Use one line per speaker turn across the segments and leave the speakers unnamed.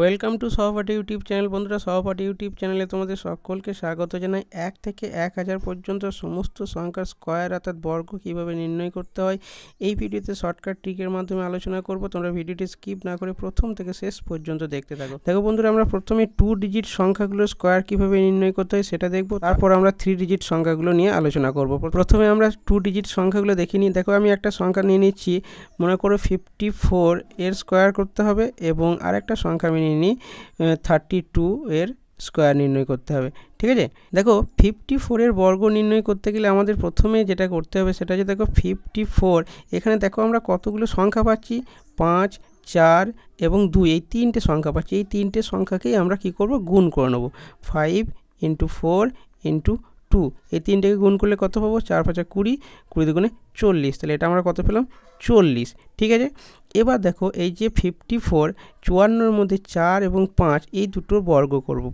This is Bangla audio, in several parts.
Welcome to Sahapathi YouTube channel বন্ধুরা সহপাঠী ইউটিউব চ্যানেলে তোমাদের সকলকে স্বাগত জানাই এক থেকে এক হাজার পর্যন্ত সমস্ত সংখ্যার স্কোয়ার অর্থাৎ বর্গ কীভাবে নির্ণয় করতে হয় এই ভিডিওতে শর্টকাট ট্রিকের মাধ্যমে আলোচনা করব তোমরা ভিডিওটি স্কিপ না করে প্রথম থেকে শেষ পর্যন্ত দেখতে থাকো দেখো বন্ধুরা আমরা প্রথমে টু ডিজিট সংখ্যাগুলো স্কোয়ার কীভাবে নির্ণয় করতে হয় সেটা দেখব তারপর আমরা থ্রি ডিজিট সংখ্যাগুলো নিয়ে আলোচনা করব প্রথমে আমরা টু ডিজিট সংখ্যাগুলো দেখে নিই দেখো আমি একটা সংখ্যা নিয়ে নিচ্ছি মনে করো ফিফটি ফোর এর স্কোয়ার করতে হবে এবং আরেকটা সংখ্যা আমি নিই থার্টি টু এর স্কোয়ার নির্ণয় করতে হবে ঠিক আছে দেখো ফিফটি ফোরের বর্গ নির্ণয় করতে গেলে আমাদের প্রথমে যেটা করতে হবে সেটা হচ্ছে দেখো ফিফটি ফোর এখানে দেখো আমরা কতগুলো সংখ্যা পাচ্ছি পাঁচ চার এবং দুই এই তিনটে সংখ্যা পাচ্ছি এই তিনটে সংখ্যাকেই আমরা কি করব গুণ করে নেব five into four into two এই তিনটেকে গুণ করলে কত পাবো চার পাঁচা কুড়ি কুড়ি দুগুণে চল্লিশ তাহলে এটা আমরা কত পেলাম চল্লিশ ঠিক আছে এবার দেখো এই যে ফিফটি ফোর চুয়ান্নর মধ্যে চার এবং পাঁচ এই দুটোর বর্গ করব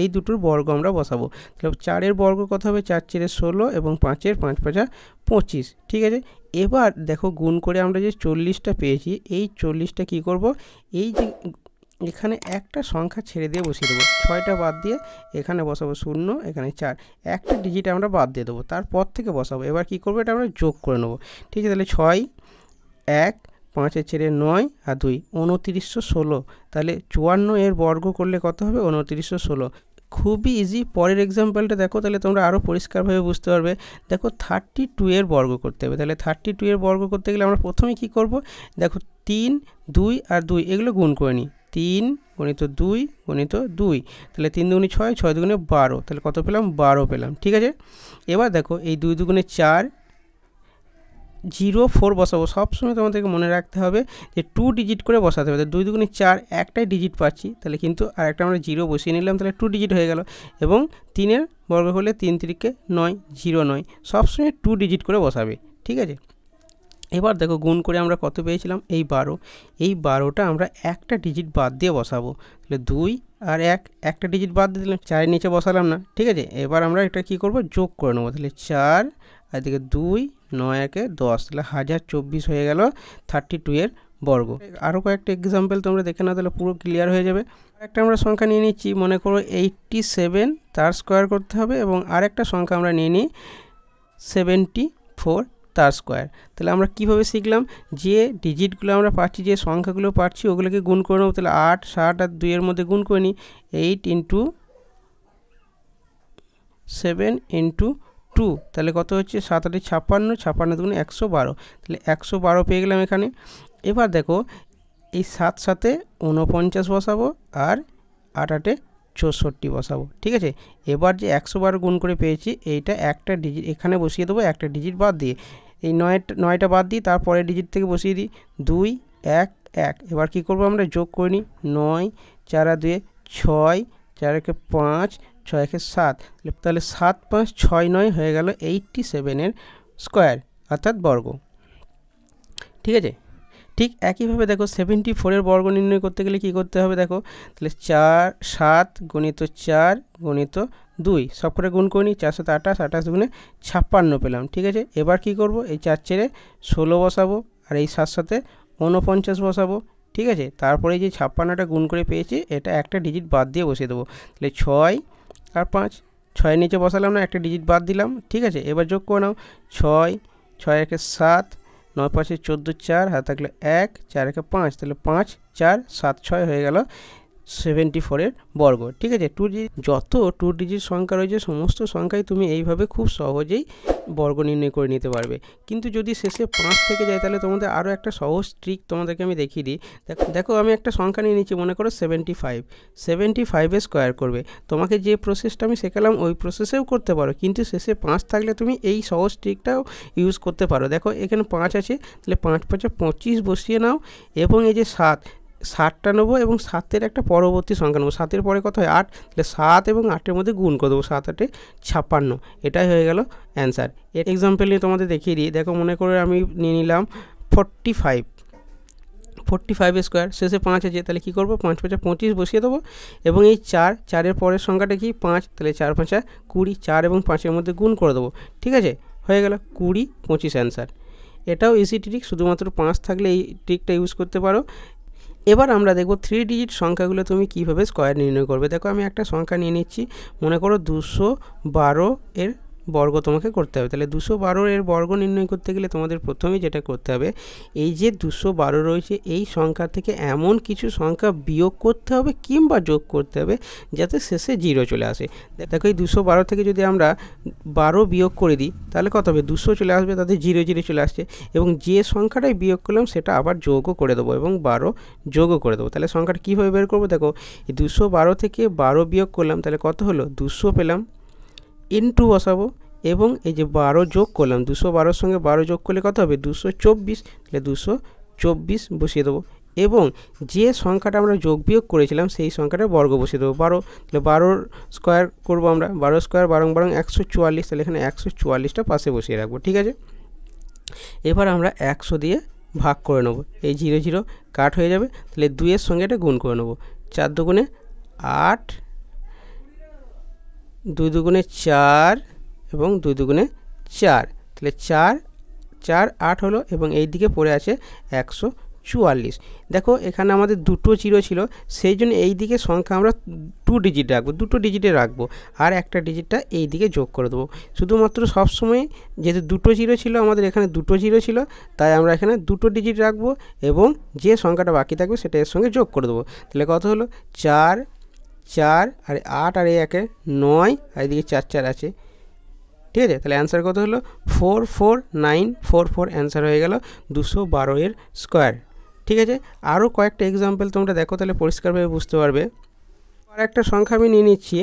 এই দুটোর বর্গ আমরা বসাবো তাহলে চারের বর্গ কত হবে চার চেরে ষোলো এবং পাঁচের পাঁচ পাঁচা পঁচিশ ঠিক আছে এবার দেখো গুণ করে আমরা যে চল্লিশটা পেয়েছি এই চল্লিশটা কি করব এই যে এখানে একটা সংখ্যা ছেড়ে দিয়ে বসিয়ে দেবো ছয়টা বাদ দিয়ে এখানে বসাবো শূন্য এখানে চার একটা ডিজিট আমরা বাদ দিয়ে দেবো তারপর থেকে বসাবো এবার কি করবো এটা আমরা যোগ করে নেবো ঠিক আছে তাহলে ছয় এক পাঁচের ছেড়ে নয় আর দুই উনতিরিশশো ষোলো তাহলে চুয়ান্ন এর বর্গ করলে কত হবে উনতিরিশশো ষোলো খুবই ইজি পরের এক্সাম্পলটা দেখো তাহলে তোমরা আরও পরিষ্কারভাবে বুঝতে পারবে দেখো থার্টি টু এর বর্গ করতে হবে তাহলে থার্টি টু এর বর্গ করতে গেলে আমরা প্রথমে কি করব দেখো তিন দুই আর দুই এগুলো গুণ করে নিই তিন গুণিত দুই গুণিত দুই তাহলে তিন দুগুণে ছয় ছয় দুগুণে বারো তাহলে কত পেলাম বারো পেলাম ঠিক আছে এবার দেখো এই দুই দুগুণে চার জিরো ফোর বসাবো সবসময় তোমাদেরকে মনে রাখতে হবে যে টু ডিজিট করে বসাতে হবে দুই দুগুণে চার একটাই ডিজিট পাচ্ছি তাহলে কিন্তু আর একটা আমরা জিরো বসিয়ে নিলাম তাহলে টু ডিজিট হয়ে গেল এবং তিনের বর্গ হলে তিন তিরিকে নয় জিরো নয় সবসময় টু ডিজিট করে বসাবে ঠিক আছে এবার দেখো গুণ করে আমরা কত পেয়েছিলাম এই বারো এই বারোটা আমরা একটা ডিজিট বাদ দিয়ে বসাবো তাহলে দুই আর এক একটা ডিজিট বাদ দিয়ে দিলাম চারের নিচে বসালাম না ঠিক আছে এবার আমরা এটা কি করব যোগ করে নেবো তাহলে চার আর দিকে দুই নয় একে দশ তাহলে হাজার চব্বিশ হয়ে গেল থার্টি টুয়ের বর্গ আরও কয়েকটা এক্সাম্পল তোমরা দেখে না তাহলে পুরো ক্লিয়ার হয়ে যাবে একটা আমরা সংখ্যা নিয়ে নিচ্ছি মনে করো এইটটি সেভেন তার স্কোয়ার করতে হবে এবং আরেকটা সংখ্যা আমরা নিয়ে নিই সেভেন্টি ফোর তার স্কোয়ার তাহলে আমরা কিভাবে শিখলাম যে ডিজিটগুলো আমরা পাচ্ছি যে সংখ্যাগুলো পাচ্ছি ওগুলোকে গুণ করে নেবো তাহলে আট ষাট আর দুইয়ের মধ্যে গুণ করে নিই eight into seven into two তাহলে কত হচ্ছে সাত আটে ছাপ্পান্ন ছাপ্পান্ন দুগুণ একশো বারো তাহলে একশো বারো পেয়ে গেলাম এখানে এবার দেখো এই সাত সাথে ঊনপঞ্চাশ বসাবো আর আট আটে চৌষট্টি বসাবো ঠিক আছে এবার যে একশো বার গুণ করে পেয়েছি এইটা একটা ডিজিট এখানে বসিয়ে দেবো একটা ডিজিট বাদ দিয়ে এই নয়টা নয়টা বাদ দিয়ে তারপরে ডিজিট থেকে বসিয়ে দিই দুই এক এক এবার কি করব আমরা যোগ করে নিই নয় চার দুয়ে ছয় চার একে পাঁচ ছয় একে সাত তাহলে সাত পাঁচ ছয় নয় হয়ে গেল এইটটি সেভেনের স্কোয়ার অর্থাৎ বর্গ ঠিক আছে ঠিক একইভাবে দেখো সেভেন্টি ফোরের বর্গ নির্ণয় করতে গেলে কি করতে হবে দেখো তাহলে চার সাত গণিত চার গণিত দুই সব করে গুণ করে নিই চারশো আঠাশ আঠাশ গুণে ছাপ্পান্ন পেলাম ঠিক আছে এবার কি করব এই চার চেরে ষোলো বসাবো আর এই সাত সাথে ঊনপঞ্চাশ বসাবো ঠিক আছে তারপরে যে ছাপ্পান্নটা গুণ করে পেয়েছি এটা একটা ডিজিট বাদ দিয়ে বসিয়ে দেবো তাহলে ছয় আর পাঁচ ছয়ের নিচে বসালাম না একটা ডিজিট বাদ দিলাম ঠিক আছে এবার যোগ করে নাও ছয় ছয় একে সাত নয় পাঁচে চোদ্দো চার হাতে থাকলে এক চার একে পাঁচ তাহলে পাঁচ চার সাত ছয় হয়ে গেল সেভেন্টি ফোরের বর্গ ঠিক আছে টু ডিজিট যত টু ডিজিট সংখ্যা রয়েছে সমস্ত সংখ্যায় তুমি এইভাবে খুব সহজেই বর্গ নির্ণয় করে নিতে পারবে কিন্তু যদি শেষে পাঁচ থেকে যায় তাহলে তোমাদের আরও একটা সহজ ট্রিক তোমাদেরকে আমি দেখিয়ে দিই দেখো আমি একটা সংখ্যা নিয়ে নিচ্ছি মনে করো সেভেন্টি ফাইভ সেভেন্টি ফাইভে স্কোয়ার করবে তোমাকে যে প্রসেসটা আমি শেখালাম ওই প্রসেসেও করতে পারো কিন্তু শেষে পাঁচ থাকলে তুমি এই সহজ ট্রিকটাও ইউজ করতে পারো দেখো এখানে পাঁচ আছে তাহলে পাঁচ পাঁচে পঁচিশ বসিয়ে নাও এবং এই যে সাত সাতটা নেবো এবং সাতের একটা পরবর্তী সংখ্যা নেবো সাতের পরে কত হয় আট তাহলে সাত এবং আটের মধ্যে গুণ করে দেবো সাত আটে ছাপ্পান্ন এটাই হয়ে গেল অ্যান্সার এর এক্সাম্পল নিয়ে তোমাদের দেখিয়ে দিই দেখো মনে করে আমি নিয়ে নিলাম forty five forty five square শেষে পাঁচ আছে তাহলে কী করবো পাঁচ পাঁচা পঁচিশ বসিয়ে দেবো এবং এই চার চারের পরের সংখ্যাটা কি পাঁচ তাহলে চার পাঁচা কুড়ি চার এবং পাঁচের মধ্যে গুণ করে দেবো ঠিক আছে হয়ে গেল কুড়ি পঁচিশ অ্যান্সার এটাও ইসি ট্রিক শুধুমাত্র পাঁচ থাকলে এই ট্রিকটা ইউজ করতে পারো এবার আমরা দেখব থ্রি ডিজিট সংখ্যাগুলো তুমি কিভাবে স্কোয়ার নির্ণয় করবে দেখো আমি একটা সংখ্যা নিয়ে নিচ্ছি মনে করো দুশো বারো এর বর্গ তোমাকে করতে হবে তাহলে দুশো বারো এর বর্গ নির্ণয় করতে গেলে তোমাদের প্রথমে যেটা করতে হবে এই যে দুশো বারো রয়েছে এই সংখ্যা থেকে এমন কিছু সংখ্যা বিয়োগ করতে হবে কিংবা যোগ করতে হবে যাতে শেষে জিরো চলে আসে দেখো এই দুশো বারো থেকে যদি আমরা বারো বিয়োগ করে দিই তাহলে কত হবে দুশো চলে আসবে তাতে জিরো জিরো চলে আসছে এবং যে সংখ্যাটাই বিয়োগ করলাম সেটা আবার যোগও করে দেবো এবং বারো যোগও করে দেবো তাহলে সংখ্যাটা কীভাবে বের করবো দেখো দুশো বারো থেকে বারো বিয়োগ করলাম তাহলে কত হলো দুশো পেলাম ইনটু বসাবো এবং এই যে বারো যোগ করলাম দুশো বারোর সঙ্গে বারো যোগ করলে কত হবে দুশো চব্বিশ তাহলে দুশো চব্বিশ বসিয়ে দেবো এবং যে সংখ্যাটা আমরা যোগ বিয়োগ করেছিলাম সেই সংখ্যাটা বর্গ বসিয়ে দেবো বারো তাহলে বারোর স্কোয়ার করবো আমরা বারো স্কোয়ার বারং বারং একশো চুয়াল্লিশ তাহলে এখানে একশো চুয়াল্লিশটা পাশে বসিয়ে রাখবো ঠিক আছে এবার আমরা একশো দিয়ে ভাগ করে নেবো এই জিরো জিরো কাট হয়ে যাবে তাহলে দুইয়ের সঙ্গে এটা গুণ করে নেবো চার দুগুণে আট দুই দুগুণে চার এবং দুই দুগুণে চার তাহলে চার চার আট হলো এবং এই দিকে পড়ে আছে একশো চুয়াল্লিশ দেখো এখানে আমাদের দুটো জিরো ছিল সেই জন্য এই দিকে সংখ্যা আমরা টু ডিজিট রাখবো দুটো ডিজিটে রাখবো আর একটা ডিজিটটা এই দিকে যোগ করে দেবো শুধুমাত্র সবসময় যেহেতু দুটো জিরো ছিল আমাদের এখানে দুটো জিরো ছিল তাই আমরা এখানে দুটো ডিজিট রাখবো এবং যে সংখ্যাটা বাকি থাকবে সেটা এর সঙ্গে যোগ করে দেবো তাহলে কত হলো চার চার আর আট আর এ একে নয় আর এদিকে চার চার আছে ঠিক আছে তাহলে অ্যান্সার কত হলো four four nine four four answer হয়ে গেল দুশো বারো এর স্কোয়ার ঠিক আছে আরও কয়েকটা এক্সাম্পল তোমরা দেখো তাহলে পরিষ্কারভাবে বুঝতে পারবে আর একটা সংখ্যা আমি নিয়ে নিচ্ছি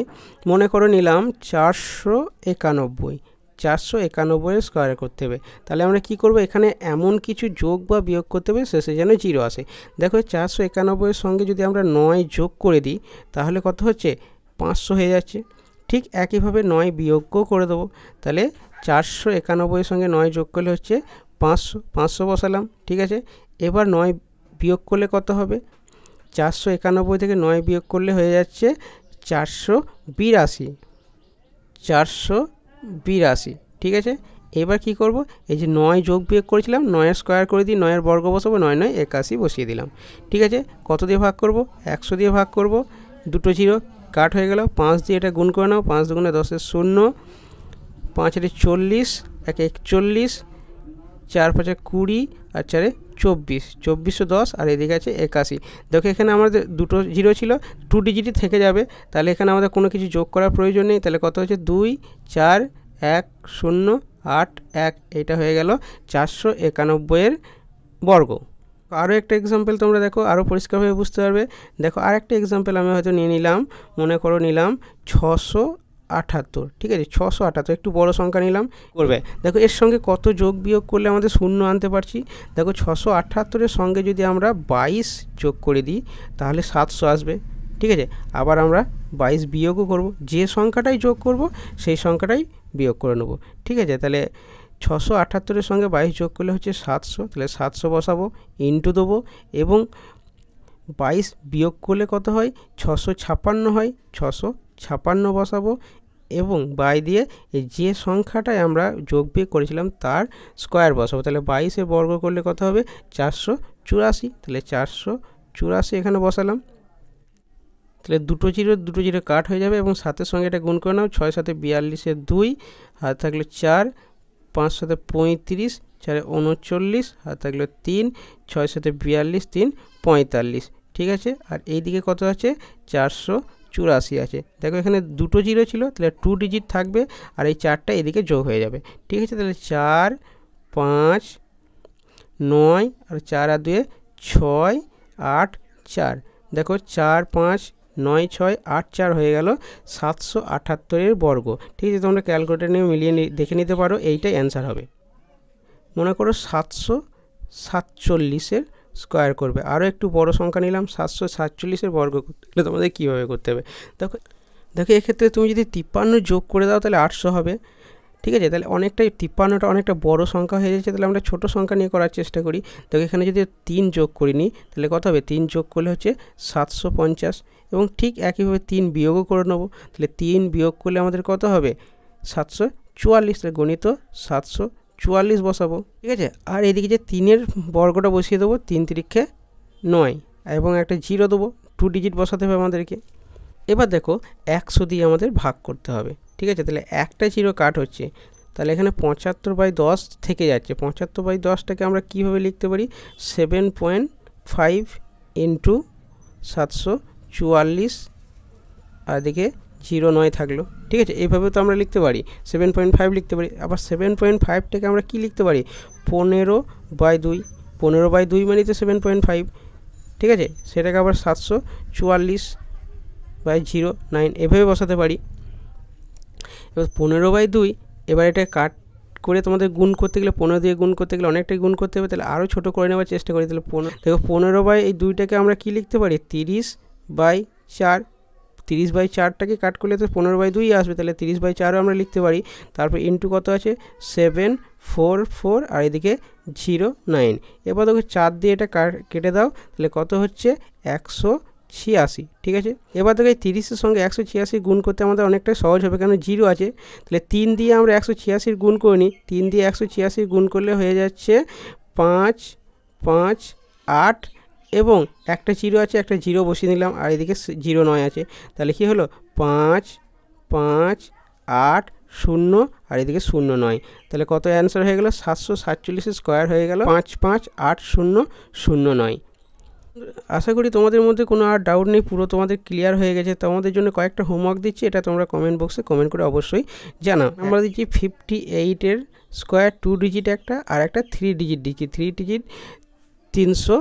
মনে করে নিলাম চারশো একানব্বই চারশো একানব্বইয়ের স্কোয়ারে করতে হবে তাহলে আমরা কি করব এখানে এমন কিছু যোগ বা বিয়োগ করতে হবে শেষে যেন জিরো আসে দেখো চারশো একানব্বইয়ের সঙ্গে যদি আমরা নয় যোগ করে দিই তাহলে কত হচ্ছে পাঁচশো হয়ে যাচ্ছে ঠিক একইভাবে নয় বিয়োগও করে দেবো তাহলে চারশো একানব্বইয়ের সঙ্গে নয় যোগ করলে হচ্ছে পাঁচশো পাঁচশো বসালাম ঠিক আছে এবার নয় বিয়োগ করলে কত হবে চারশো একানব্বই থেকে নয় বিয়োগ করলে হয়ে যাচ্ছে চারশো বিরাশি চারশো বিরাশি ঠিক আছে এবার কি করব এই যে নয় যোগ বিয়োগ করেছিলাম নয়ের স্কোয়ার করে দিই নয়ের বর্গ বসাবো নয় নয় একাশি বসিয়ে দিলাম ঠিক আছে কত দিয়ে ভাগ করব একশো দিয়ে ভাগ করব দুটো জিরো কাট হয়ে গেল পাঁচ দিয়ে এটা গুণ করে নাও পাঁচ দুগুণে দশের শূন্য পাঁচ এটা চল্লিশ এক একচল্লিশ চার পাঁচে কুড়ি আর চারে চব্বিশ চব্বিশশো দশ আর এদিকে আছে একাশি দেখো এখানে আমাদের দুটো জিরো ছিল টু ডিজিটই থেকে যাবে তাহলে এখানে আমাদের কোনো কিছু যোগ করার প্রয়োজন নেই তাহলে কত হচ্ছে দুই চার এক শূন্য আট এক এটা হয়ে গেল চারশো একানব্বইয়ের বর্গ আরও একটা এক্সাম্পল তোমরা দেখো আরও পরিষ্কারভাবে বুঝতে পারবে দেখো আর একটা এক্সাম্পল আমি হয়তো নিয়ে নিলাম মনে করো নিলাম ছশো আঠাত্তর ঠিক আছে ছশো আঠাত্তর একটু বড় সংখ্যা নিলাম করবে দেখো এর সঙ্গে কত যোগ বিয়োগ করলে আমাদের শূন্য আনতে পারছি দেখো ছশো আঠাত্তরের সঙ্গে যদি আমরা বাইশ যোগ করে দিই তাহলে সাতশো আসবে ঠিক আছে আবার আমরা বাইশ বিয়োগও করব যে সংখ্যাটাই যোগ করব সেই সংখ্যাটাই বিয়োগ করে নেব ঠিক আছে তাহলে ছশো আঠাত্তরের সঙ্গে বাইশ যোগ করলে হচ্ছে সাতশো তাহলে সাতশো বসাবো ইন্টু দেবো এবং বাইশ বিয়োগ করলে কত হয় ছশো ছাপ্পান্ন হয় ছশো ছাপান্ন বসাবো এবং বাই দিয়ে যে সংখ্যাটায় আমরা যোগ বিয়োগ করেছিলাম তার স্কোয়ার বসাবো তাহলে বাইশে বর্গ করলে কত হবে চারশো চুরাশি তাহলে চারশো চুরাশি এখানে বসালাম তাহলে দুটো জিরো দুটো জিরো কাট হয়ে যাবে এবং সাতের সঙ্গে এটা গুণ করে নাও ছয় সাথে বিয়াল্লিশে দুই আর থাকলো চার পাঁচ সাথে পঁয়ত্রিশ চারে উনচল্লিশ আর থাকলো তিন ছয় সাথে বিয়াল্লিশ তিন পঁয়তাল্লিশ ঠিক আছে আর এইদিকে কত আছে চারশো চুরাশি আছে দেখো এখানে দুটো জিরো ছিল তাহলে টু ডিজিট থাকবে আর এই চারটা এদিকে যোগ হয়ে যাবে ঠিক আছে তাহলে চার পাঁচ নয় আর চার আর দুয়ে ছয় আট চার দেখো চার পাঁচ নয় ছয় আট চার হয়ে গেল সাতশো আটাত্তরের বর্গ ঠিক আছে তোমরা ক্যালকুলেটার নিয়ে মিলিয়ে দেখে নিতে পারো এইটাই অ্যান্সার হবে মনে করো সাতশো সাতচল্লিশের স্কোয়ার করবে আরও একটু বড় সংখ্যা নিলাম সাতশো সাতচল্লিশের বর্গ তাহলে তোমাদের কীভাবে করতে হবে দেখো দেখো এক্ষেত্রে তুমি যদি তিপ্পান্ন যোগ করে দাও তাহলে আটশো হবে ঠিক আছে তাহলে অনেকটাই তিপ্পান্নটা অনেকটা বড় সংখ্যা হয়ে যাচ্ছে তাহলে আমরা ছোট সংখ্যা নিয়ে করার চেষ্টা করি তো এখানে যদি তিন যোগ করি নিই তাহলে কত হবে তিন যোগ করলে হচ্ছে সাতশো পঞ্চাশ এবং ঠিক একইভাবে তিন বিয়োগও করে নেবো তাহলে তিন বিয়োগ করলে আমাদের কত হবে সাতশো চুয়াল্লিশ তাহলে গণিত সাতশো চুয়াল্লিশ বসাবো ঠিক আছে আর এদিকে যে তিনের বর্গটা বসিয়ে দেবো তিন তিরিক্ষে নয় এবং একটা জিরো দেবো টু ডিজিট বসাতে হবে আমাদেরকে এবার দেখো একশো দিয়ে আমাদের ভাগ করতে হবে ঠিক আছে তাহলে একটা জিরো কাট হচ্ছে তাহলে এখানে পঁচাত্তর বাই দশ থেকে যাচ্ছে পঁচাত্তর বাই দশটাকে আমরা কীভাবে লিখতে পারি সেভেন পয়েন্ট ফাইভ ইন্টু সাতশো চুয়াল্লিশ আর এদিকে জিরো নয় থাকলো ঠিক আছে এভাবে তো আমরা লিখতে পারি সেভেন পয়েন্ট ফাইভ লিখতে পারি আবার সেভেন পয়েন্ট ফাইভটাকে আমরা কী লিখতে পারি পনেরো বাই দুই পনেরো বাই দুই মানে তো সেভেন পয়েন্ট ফাইভ ঠিক আছে সেটাকে আবার সাতশো চুয়াল্লিশ বাই জিরো নাইন এভাবে বসাতে পারি এবার পনেরো বাই দুই এবার এটা কাট করে তোমাদের গুণ করতে গেলে পনেরো দিয়ে গুণ করতে গেলে অনেকটাই গুণ করতে হবে তাহলে আরও ছোটো করে নেওয়ার চেষ্টা করি তাহলে পনেরো দেখো পনেরো বাই এই দুইটাকে আমরা কী লিখতে পারি তিরিশ বাই চার তিরিশ বাই চারটাকে কাট করলে তো পনেরো বাই দুই আসবে তাহলে তিরিশ বাই চারও আমরা লিখতে পারি তারপর ইন্টু কত আছে সেভেন ফোর ফোর আর এদিকে জিরো নাইন এবার দেখো চার দিয়ে এটা কেটে দাও তাহলে কত হচ্ছে একশো ছিয়াশি ঠিক আছে এবার দেখো এই তিরিশের সঙ্গে একশো ছিয়াশি গুণ করতে আমাদের অনেকটাই সহজ হবে কেন জিরো আছে তাহলে তিন দিয়ে আমরা একশো ছিয়াশির গুণ করে নিই তিন দিয়ে একশো ছিয়াশির গুণ করলে হয়ে যাচ্ছে পাঁচ পাঁচ আট এবং একটা জিরো আছে একটা জিরো বসিয়ে নিলাম আর এদিকে জিরো নয় আছে তাহলে কি হলো পাঁচ পাঁচ আট শূন্য আর এদিকে শূন্য নয় তাহলে কত অ্যান্সার হয়ে গেল সাতশো সাতচল্লিশ স্কোয়ার হয়ে গেল পাঁচ পাঁচ আট শূন্য শূন্য নয় আশা করি তোমাদের মধ্যে কোনো আর ডাউট নেই পুরো তোমাদের ক্লিয়ার হয়ে গেছে তোমাদের জন্য কয়েকটা হোমওয়ার্ক দিচ্ছি এটা তোমরা কমেন্ট বক্সে কমেন্ট করে অবশ্যই জানাও হ্যাঁ। আমরা দিচ্ছি ফিফটি এইটের স্কোয়ার টু ডিজিট একটা আর একটা থ্রি ডিজিট দিচ্ছি থ্রি ডিজিট তিনশো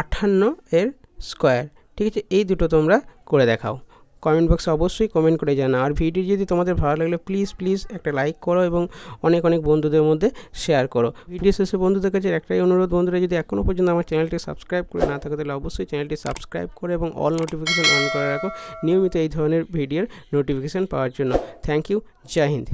আটান্ন এর স্কোয়ার ঠিক আছে এই দুটো তোমরা করে দেখাও কমেন্ট বক্সে অবশ্যই কমেন্ট করে জানা আর ভিডিও যদি তোমাদের ভালো লাগলে প্লিজ প্লিজ একটা লাইক করো এবং অনেক অনেক বন্ধুদের মধ্যে শেয়ার করো ভিডিও শেষে বন্ধুদের কাছে একটাই অনুরোধ বন্ধুরা যদি এখনও পর্যন্ত আমার চ্যানেলটি সাবস্ক্রাইব করে না থাকে তাহলে অবশ্যই চ্যানেলটি সাবস্ক্রাইব করে এবং অল নোটিফিকেশান অন করে রাখো নিয়মিত এই ধরনের ভিডিওর নোটিফিকেশান পাওয়ার জন্য থ্যাংক ইউ জয় হিন্দ